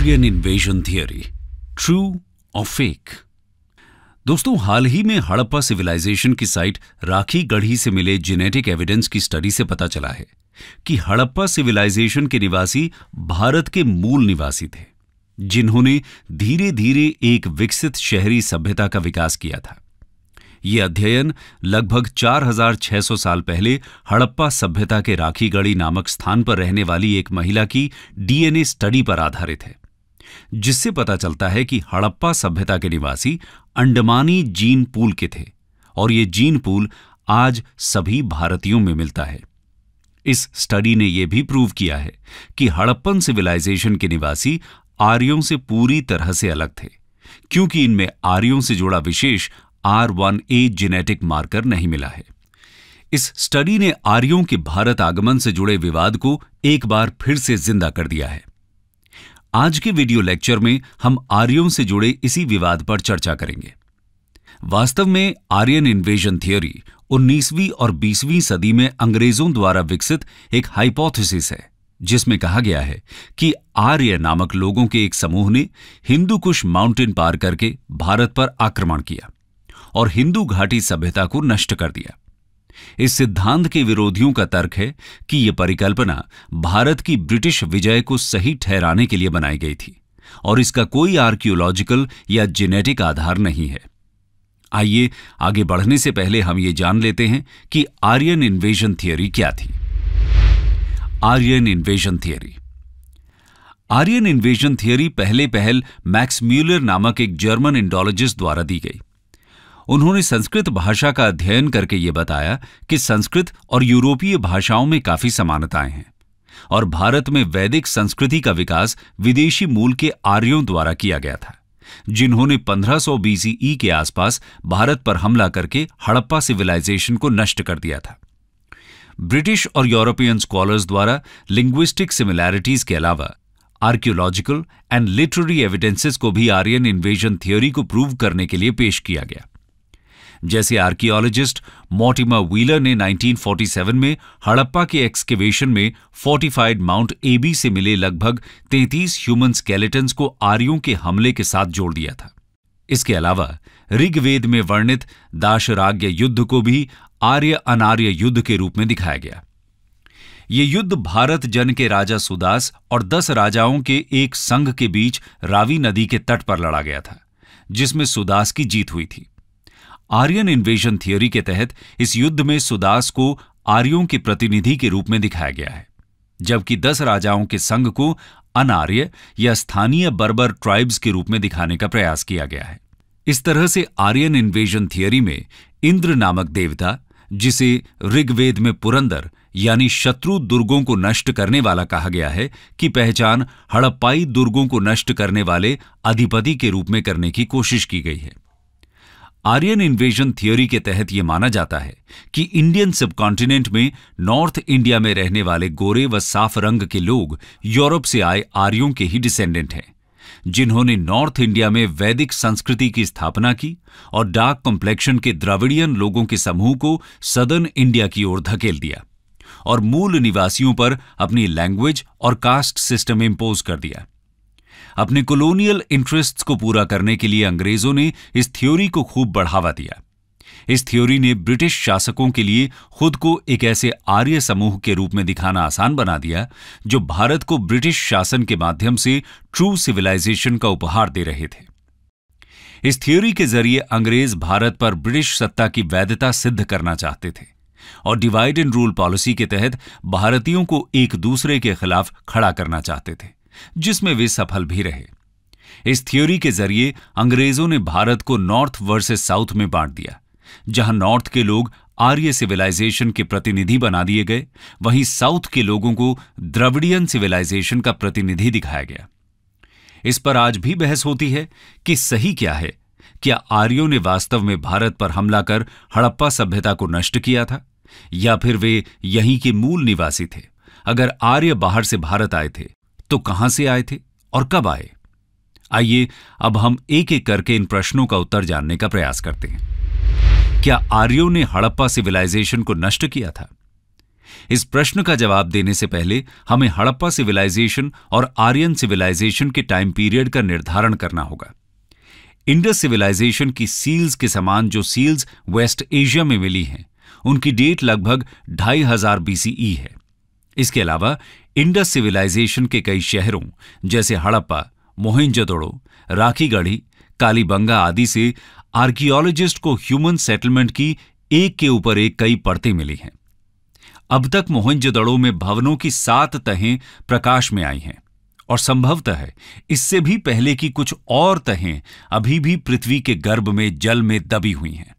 Korean invasion theory true और fake दोस्तों हाल ही में हड़प्पा सिविलाइजेशन की साइट राखी गढ़ी से मिले जेनेटिक एविडेंस की स्टडी से पता चला है कि हड़प्पा सिविलाइजेशन के निवासी भारत के मूल निवासी थे जिन्होंने धीरे धीरे एक विकसित शहरी सभ्यता का विकास किया था ये अध्ययन लगभग 4,600 साल पहले हड़प्पा सभ्यता के राखीगढ़ी नामक स्थान पर रहने वाली एक महिला की डीएनए स्टडी पर आधारित है जिससे पता चलता है कि हड़प्पा सभ्यता के निवासी अंडमानी जीन पूल के थे और ये जीन पूल आज सभी भारतीयों में मिलता है इस स्टडी ने यह भी प्रूव किया है कि हड़प्पन सिविलाइजेशन के निवासी आर्यों से पूरी तरह से अलग थे क्योंकि इनमें आर्यों से जुड़ा विशेष R one A genetic marker नहीं मिला है इस स्टडी ने आर्यों के भारत आगमन से जुड़े विवाद को एक बार फिर से जिंदा कर दिया है आज के वीडियो लेक्चर में हम आर्यों से जुड़े इसी विवाद पर चर्चा करेंगे वास्तव में आर्यन इन्वेजन थियोरी उन्नीसवीं और बीसवीं सदी में अंग्रेजों द्वारा विकसित एक हाइपोथेसिस है जिसमें कहा गया है कि आर्य नामक लोगों के एक समूह ने हिंदू कुश माउंटेन पार करके भारत पर आक्रमण किया और हिंदू घाटी सभ्यता को नष्ट कर दिया इस सिद्धांत के विरोधियों का तर्क है कि यह परिकल्पना भारत की ब्रिटिश विजय को सही ठहराने के लिए बनाई गई थी और इसका कोई आर्कियोलॉजिकल या जेनेटिक आधार नहीं है आइए आगे बढ़ने से पहले हम ये जान लेते हैं कि आर्यन इन्वेजन थियोरी क्या थी Aryan invasion theory Aryan invasion theory पहले पहल मैक्स म्यूलर नामक एक जर्मन इंडोलॉजिस्ट द्वारा दी गई उन्होंने संस्कृत भाषा का अध्ययन करके ये बताया कि संस्कृत और यूरोपीय भाषाओं में काफी समानताएं हैं और भारत में वैदिक संस्कृति का विकास विदेशी मूल के आर्यों द्वारा किया गया था जिन्होंने 1500 सौ बीसीई e के आसपास भारत पर हमला करके हड़प्पा सिविलाइजेशन को नष्ट कर दिया था ब्रिटिश और यूरोपियन स्कॉलर्स द्वारा लिंग्विस्टिक सिमिलैरिटीज के अलावा आर्क्योलॉजिकल एंड लिटरेरी एविडेंसेस को भी आर्यन इन्वेजन थ्योरी को प्रूव करने के लिए पेश किया गया जैसे आर्कियोलॉजिस्ट मोटिमा व्हीलर ने 1947 में हड़प्पा के एक्सकेवेशन में फोर्टिफाइड माउंट एबी से मिले लगभग 33 ह्यूमन स्केलेटन्स को आर्यों के हमले के साथ जोड़ दिया था इसके अलावा ऋग्वेद में वर्णित दाशराग्य युद्ध को भी आर्य अनार्य युद्ध के रूप में दिखाया गया ये युद्ध भारत जन के राजा सुदास और दस राजाओं के एक संघ के बीच रावी नदी के तट पर लड़ा गया था जिसमें सुदास की जीत हुई थी आर्यन इन्वेजन थियोरी के तहत इस युद्ध में सुदास को आर्यों के प्रतिनिधि के रूप में दिखाया गया है जबकि दस राजाओं के संघ को अनार्य या स्थानीय बर्बर ट्राइब्स के रूप में दिखाने का प्रयास किया गया है इस तरह से आर्यन इन्वेजन थियोरी में इंद्र नामक देवता जिसे ऋग्वेद में पुरंदर यानी शत्रु दुर्गों को नष्ट करने वाला कहा गया है की पहचान हड़प्पाई दुर्गों को नष्ट करने वाले अधिपति के रूप में करने की कोशिश की गई है आर्यन इन्वेजन थियोरी के तहत यह माना जाता है कि इंडियन सबकॉन्टिनेंट में नॉर्थ इंडिया में रहने वाले गोरे व साफ रंग के लोग यूरोप से आए आर्यों के ही डिसेंडेंट हैं जिन्होंने नॉर्थ इंडिया में वैदिक संस्कृति की स्थापना की और डार्क कॉम्प्लेक्शन के द्रविड़ियन लोगों के समूह को सदर्न इंडिया की ओर धकेल दिया और मूल निवासियों पर अपनी लैंग्वेज और कास्ट सिस्टम इंपोज कर दिया अपने कॉलोनियल इंटरेस्ट्स को पूरा करने के लिए अंग्रेजों ने इस थ्योरी को खूब बढ़ावा दिया इस थ्योरी ने ब्रिटिश शासकों के लिए खुद को एक ऐसे आर्य समूह के रूप में दिखाना आसान बना दिया जो भारत को ब्रिटिश शासन के माध्यम से ट्रू सिविलाइजेशन का उपहार दे रहे थे इस थ्योरी के जरिए अंग्रेज भारत पर ब्रिटिश सत्ता की वैधता सिद्ध करना चाहते थे और डिवाइड एंड रूल पॉलिसी के तहत भारतीयों को एक दूसरे के खिलाफ खड़ा करना चाहते थे जिसमें वे सफल भी रहे इस थ्योरी के जरिए अंग्रेजों ने भारत को नॉर्थ वर्सेस साउथ में बांट दिया जहां नॉर्थ के लोग आर्य सिविलाइजेशन के प्रतिनिधि बना दिए गए वहीं साउथ के लोगों को द्रविडियन सिविलाइजेशन का प्रतिनिधि दिखाया गया इस पर आज भी बहस होती है कि सही क्या है क्या आर्यों ने वास्तव में भारत पर हमला कर हड़प्पा सभ्यता को नष्ट किया था या फिर वे यहीं के मूल निवासी थे अगर आर्य बाहर से भारत आए थे तो कहां से आए थे और कब आए आइए अब हम एक एक करके इन प्रश्नों का उत्तर जानने का प्रयास करते हैं क्या आर्यो ने हड़प्पा सिविलाइजेशन को नष्ट किया था इस प्रश्न का जवाब देने से पहले हमें हड़प्पा सिविलाइजेशन और आर्यन सिविलाइजेशन के टाइम पीरियड का निर्धारण करना होगा इंडस सिविलाइजेशन की सील्स के समान जो सील्स वेस्ट एशिया में मिली हैं उनकी डेट लगभग ढाई हजार बीसीई है इसके अलावा इंडस सिविलाइजेशन के कई शहरों जैसे हड़प्पा मोहिंजदड़ो राखीगढ़ी कालीबंगा आदि से आर्कियोलॉजिस्ट को ह्यूमन सेटलमेंट की एक के ऊपर एक कई परतें मिली हैं अब तक मोहिंजदड़ो में भवनों की सात तहें प्रकाश में आई हैं और संभवतः है इससे भी पहले की कुछ और तहें अभी भी पृथ्वी के गर्भ में जल में दबी हुई हैं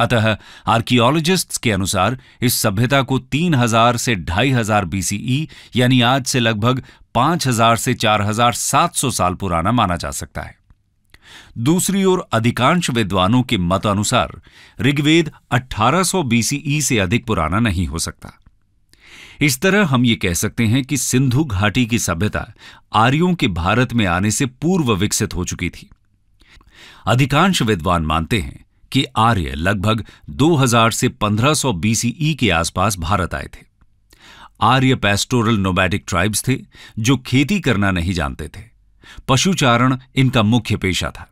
अतः आर्कियोलॉजिस्ट्स के अनुसार इस सभ्यता को 3000 से 2500 बीसीई e, यानी आज से लगभग 5000 से 4700 साल पुराना माना जा सकता है दूसरी ओर अधिकांश विद्वानों के मत अनुसार ऋग्वेद 1800 बीसीई e से अधिक पुराना नहीं हो सकता इस तरह हम ये कह सकते हैं कि सिंधु घाटी की सभ्यता आर्यों के भारत में आने से पूर्व विकसित हो चुकी थी अधिकांश विद्वान मानते हैं कि आर्य लगभग 2000 से 1500 बीसीई e के आसपास भारत आए थे आर्य पेस्टोरल नोबैटिक ट्राइब्स थे जो खेती करना नहीं जानते थे पशुचारण इनका मुख्य पेशा था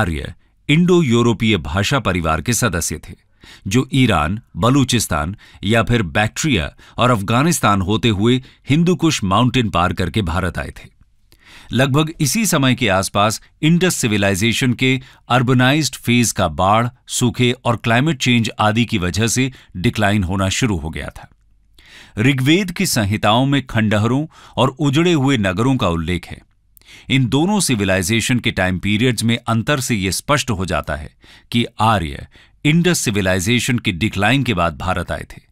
आर्य इंडो यूरोपीय भाषा परिवार के सदस्य थे जो ईरान बलूचिस्तान या फिर बैक्ट्रिया और अफगानिस्तान होते हुए हिंदू कुश माउंटेन पार करके भारत आए थे लगभग इसी समय के आसपास इंडस सिविलाइजेशन के अर्बनाइज्ड फेज का बाढ़ सूखे और क्लाइमेट चेंज आदि की वजह से डिक्लाइन होना शुरू हो गया था ऋग्वेद की संहिताओं में खंडहरों और उजड़े हुए नगरों का उल्लेख है इन दोनों सिविलाइजेशन के टाइम पीरियड्स में अंतर से यह स्पष्ट हो जाता है कि आर्य इंडस सिविलाइजेशन के डिक्लाइन के बाद भारत आए थे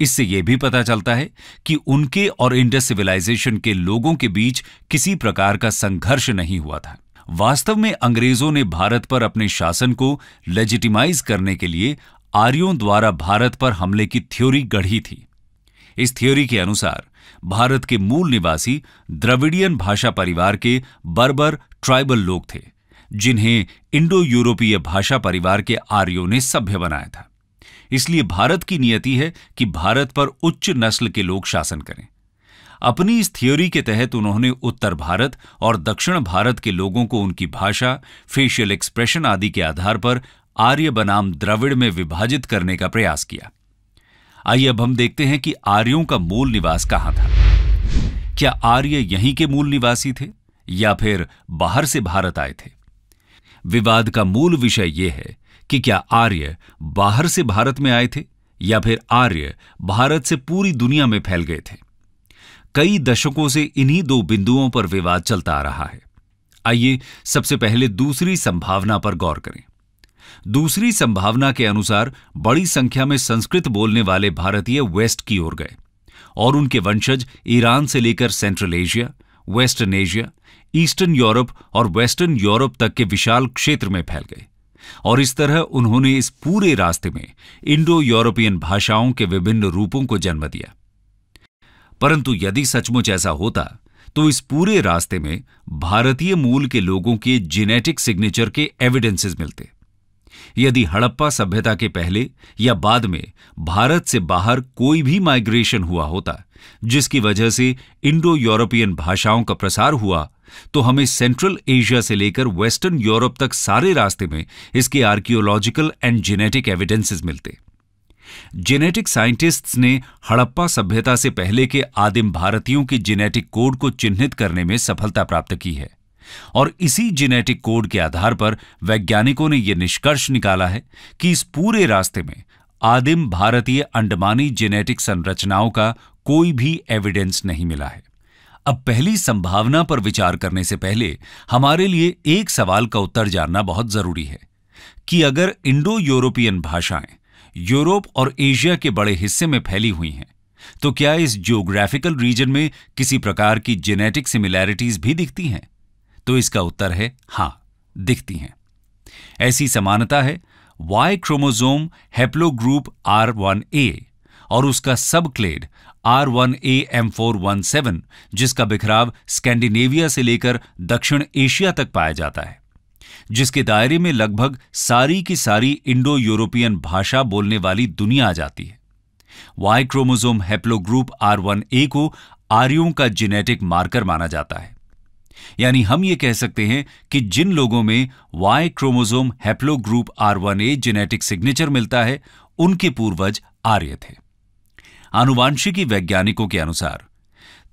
इससे यह भी पता चलता है कि उनके और इंडस सिविलाइजेशन के लोगों के बीच किसी प्रकार का संघर्ष नहीं हुआ था वास्तव में अंग्रेजों ने भारत पर अपने शासन को लेजिटिमाइज करने के लिए आर्यों द्वारा भारत पर हमले की थ्योरी गढ़ी थी इस थ्योरी के अनुसार भारत के मूल निवासी द्रविडियन भाषा परिवार के बर्बर ट्राइबल लोग थे जिन्हें इंडो यूरोपीय भाषा परिवार के आर्यों ने सभ्य बनाया था इसलिए भारत की नियति है कि भारत पर उच्च नस्ल के लोग शासन करें अपनी इस थ्योरी के तहत उन्होंने उत्तर भारत और दक्षिण भारत के लोगों को उनकी भाषा फेशियल एक्सप्रेशन आदि के आधार पर आर्य बनाम द्रविड़ में विभाजित करने का प्रयास किया आइए अब हम देखते हैं कि आर्यों का मूल निवास कहां था क्या आर्य यहीं के मूल निवासी थे या फिर बाहर से भारत आए थे विवाद का मूल विषय यह है कि क्या आर्य बाहर से भारत में आए थे या फिर आर्य भारत से पूरी दुनिया में फैल गए थे कई दशकों से इन्हीं दो बिंदुओं पर विवाद चलता आ रहा है आइए सबसे पहले दूसरी संभावना पर गौर करें दूसरी संभावना के अनुसार बड़ी संख्या में संस्कृत बोलने वाले भारतीय वेस्ट की ओर गए और उनके वंशज ईरान से लेकर central Asia western Asia eastern Europe और वेस्टर्न यूरोप तक के विशाल क्षेत्र में फैल गए और इस तरह उन्होंने इस पूरे रास्ते में इंडो यूरोपियन भाषाओं के विभिन्न रूपों को जन्म दिया परंतु यदि सचमुच ऐसा होता तो इस पूरे रास्ते में भारतीय मूल के लोगों के जेनेटिक सिग्नेचर के एविडेंसेस मिलते यदि हड़प्पा सभ्यता के पहले या बाद में भारत से बाहर कोई भी माइग्रेशन हुआ होता जिसकी वजह से इंडो यूरोपियन भाषाओं का प्रसार हुआ तो हमें सेंट्रल एशिया से लेकर वेस्टर्न यूरोप तक सारे रास्ते में इसके आर्कियोलॉजिकल एंड जेनेटिक एविडेंसेस मिलते जेनेटिक साइंटिस्ट्स ने हड़प्पा सभ्यता से पहले के आदिम भारतीयों के जेनेटिक कोड को चिन्हित करने में सफलता प्राप्त की है और इसी जेनेटिक कोड के आधार पर वैज्ञानिकों ने यह निष्कर्ष निकाला है कि इस पूरे रास्ते में आदिम भारतीय अंडमानी जेनेटिक संरचनाओं का कोई भी एविडेंस नहीं मिला है अब पहली संभावना पर विचार करने से पहले हमारे लिए एक सवाल का उत्तर जानना बहुत जरूरी है कि अगर इंडो यूरोपियन भाषाएं यूरोप और एशिया के बड़े हिस्से में फैली हुई हैं तो क्या इस ज्योग्राफिकल रीजन में किसी प्रकार की जेनेटिक सिमिलैरिटीज भी दिखती हैं तो इसका उत्तर है हां दिखती हैं ऐसी समानता है Y chromosome haplogroup R one A और उसका subclade R one A M four one seven जिसका बिखराव स्कैंडिनेविया से लेकर दक्षिण एशिया तक पाया जाता है जिसके दायरे में लगभग सारी की सारी इंडो यूरोपियन भाषा बोलने वाली दुनिया आ जाती है Y chromosome haplogroup R one A को आर्यों का जेनेटिक मार्कर माना जाता है यानी हम ये कह सकते हैं कि जिन लोगों में Y chromosome haplogroup R one A genetic signature मिलता है उनके पूर्वज आर्य थे आनुवांशिकी वैज्ञानिकों के अनुसार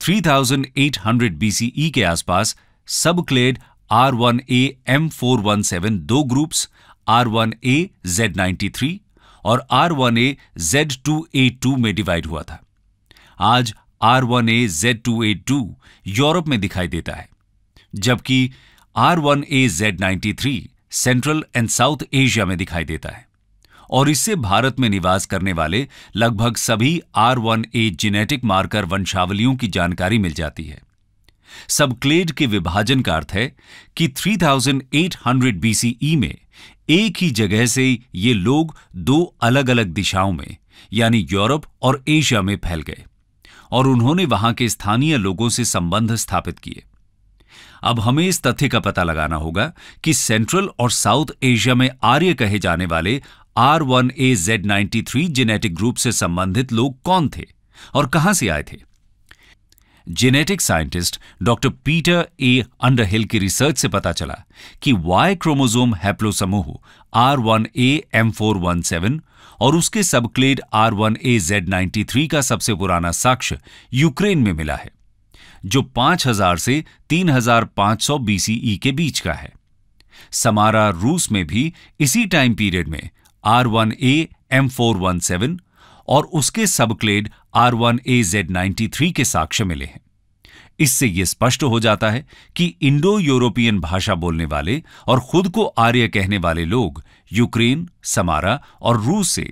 3800 थाउजेंड BCE के आसपास subclade R one A M four one seven दो groups R one A Z ninety three और R one A Z two A two में डिवाइड हुआ था आज R one A Z two A two Europe में दिखाई देता है जबकि R one A Z ninety three central and south Asia में दिखाई देता है और इससे भारत में निवास करने वाले लगभग सभी R one A genetic marker वंशावलियों की जानकारी मिल जाती है सबक्लेड के विभाजन का अर्थ है कि 3800 बीसीई e में एक ही जगह से ये लोग दो अलग अलग दिशाओं में यानी यूरोप और एशिया में फैल गए और उन्होंने वहां के स्थानीय लोगों से संबंध स्थापित किए अब हमें इस तथ्य का पता लगाना होगा कि सेंट्रल और साउथ एशिया में आर्य कहे जाने वाले R one A Z ninety three genetic group से संबंधित लोग कौन थे और कहां से आए थे genetic scientist doctor Peter A Underhill की रिसर्च से पता चला कि वाई क्रोमोजोम हैप्लो समूह R one A M four one seven और उसके subclade R one A Z ninety three का सबसे पुराना साक्ष्य यूक्रेन में मिला है जो 5000 से 3500 बीसीई e के बीच का है समारा रूस में भी इसी टाइम पीरियड में R one M four one seven और उसके subclade R one A Z ninety three के साक्ष्य मिले हैं इससे यह स्पष्ट हो जाता है कि इंडो यूरोपियन भाषा बोलने वाले और खुद को आर्य कहने वाले लोग यूक्रेन समारा और रूस से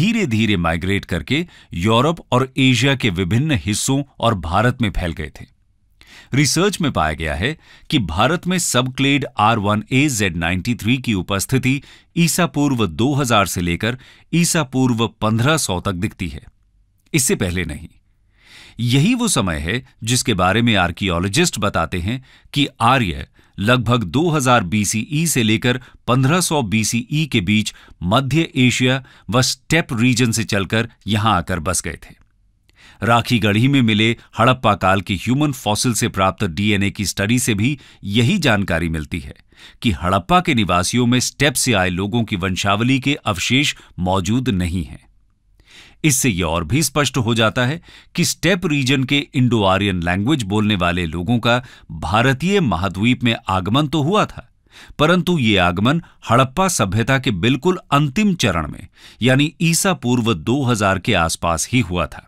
धीरे धीरे माइग्रेट करके यूरोप और एशिया के विभिन्न हिस्सों और भारत में फैल गए थे रिसर्च में पाया गया है कि भारत में subclade R one A Z ninety three की उपस्थिति ईसा पूर्व 2000 से लेकर ईसा पूर्व 1500 तक दिखती है इससे पहले नहीं यही वो समय है जिसके बारे में आर्कियोलॉजिस्ट बताते हैं कि आर्य लगभग 2000 बीसीई से लेकर 1500 बीसीई के बीच मध्य एशिया व स्टेप रीजन से चलकर यहां आकर बस गए थे राखी गढ़ी में मिले हड़प्पा काल के ह्यूमन फॉसिल से प्राप्त डीएनए की स्टडी से भी यही जानकारी मिलती है कि हड़प्पा के निवासियों में स्टेप से आए लोगों की वंशावली के अवशेष मौजूद नहीं हैं इससे यह और भी स्पष्ट हो जाता है कि स्टेप रीजन के इंडो आर्यन लैंग्वेज बोलने वाले लोगों का भारतीय महाद्वीप में आगमन तो हुआ था परंतु ये आगमन हड़प्पा सभ्यता के बिल्कुल अंतिम चरण में यानी ईसा पूर्व 2000 के आसपास ही हुआ था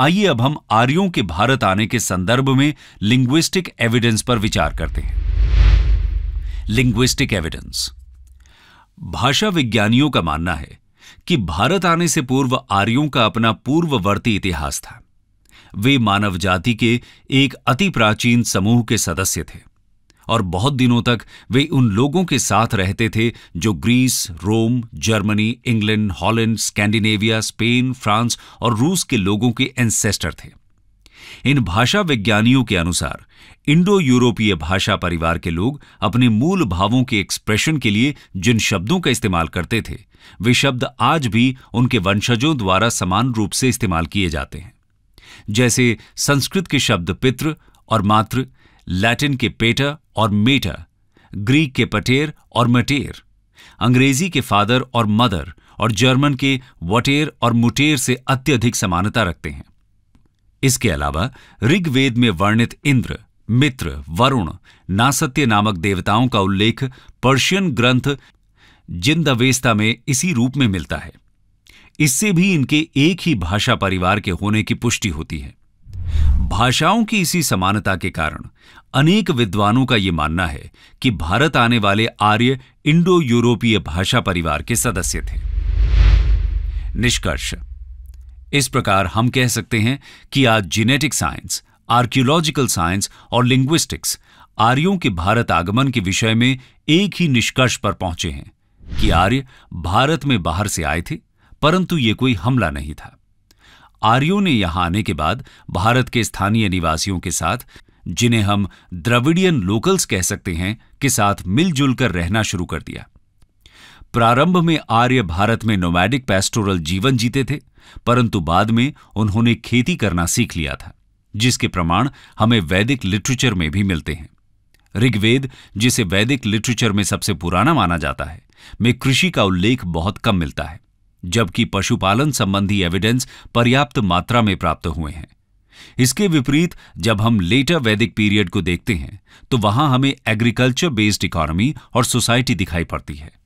आइए अब हम आर्यों के भारत आने के संदर्भ में लिंग्विस्टिक एविडेंस पर विचार करते हैं लिंग्विस्टिक एविडेंस भाषा विज्ञानियों का मानना है कि भारत आने से पूर्व आर्यों का अपना पूर्ववर्ती इतिहास था वे मानव जाति के एक अति प्राचीन समूह के सदस्य थे और बहुत दिनों तक वे उन लोगों के साथ रहते थे जो Greece Rome Germany England Holland Scandinavia Spain France और रूस के लोगों के एंसेस्टर थे इन भाषा विज्ञानियों के अनुसार इंडो यूरोपीय भाषा परिवार के लोग अपने मूल भावों के एक्सप्रेशन के लिए जिन शब्दों का इस्तेमाल करते थे वे शब्द आज भी उनके वंशजों द्वारा समान रूप से इस्तेमाल किए जाते हैं जैसे संस्कृत के शब्द पित्र और मात्र लैटिन के पेटा और मेटा ग्रीक के पटेर और मटेर अंग्रेजी के फादर और मदर और जर्मन के वटेर और मुटेर से अत्यधिक समानता रखते हैं इसके अलावा ऋग्वेद में वर्णित इंद्र मित्र वरुण नासत्य नामक देवताओं का उल्लेख पर्शियन ग्रंथ जिंदवेस्ता में इसी रूप में मिलता है इससे भी इनके एक ही भाषा परिवार के होने की पुष्टि होती है भाषाओं की इसी समानता के कारण अनेक विद्वानों का ये मानना है कि भारत आने वाले आर्य इंडो यूरोपीय भाषा परिवार के सदस्य थे निष्कर्ष इस प्रकार हम कह सकते हैं कि आज जीनेटिक साइंस आर्कियोलॉजिकल साइंस और लिंग्विस्टिक्स आर्यों के भारत आगमन के विषय में एक ही निष्कर्ष पर पहुंचे हैं कि आर्य भारत में बाहर से आए थे परंतु ये कोई हमला नहीं था आर्यों ने यहां आने के बाद भारत के स्थानीय निवासियों के साथ जिन्हें हम द्रविडियन लोकल्स कह सकते हैं के साथ मिलजुल कर रहना शुरू कर दिया प्रारंभ में आर्य भारत में नोमैडिक पेस्टोरल जीवन जीते थे परंतु बाद में उन्होंने खेती करना सीख लिया था जिसके प्रमाण हमें वैदिक लिटरेचर में भी मिलते हैं ऋग्वेद जिसे वैदिक लिटरेचर में सबसे पुराना माना जाता है में कृषि का उल्लेख बहुत कम मिलता है जबकि पशुपालन संबंधी एविडेंस पर्याप्त मात्रा में प्राप्त हुए हैं इसके विपरीत जब हम लेटर वैदिक पीरियड को देखते हैं तो वहां हमें एग्रीकल्चर बेस्ड इकोनॉमी और सोसाइटी दिखाई पड़ती है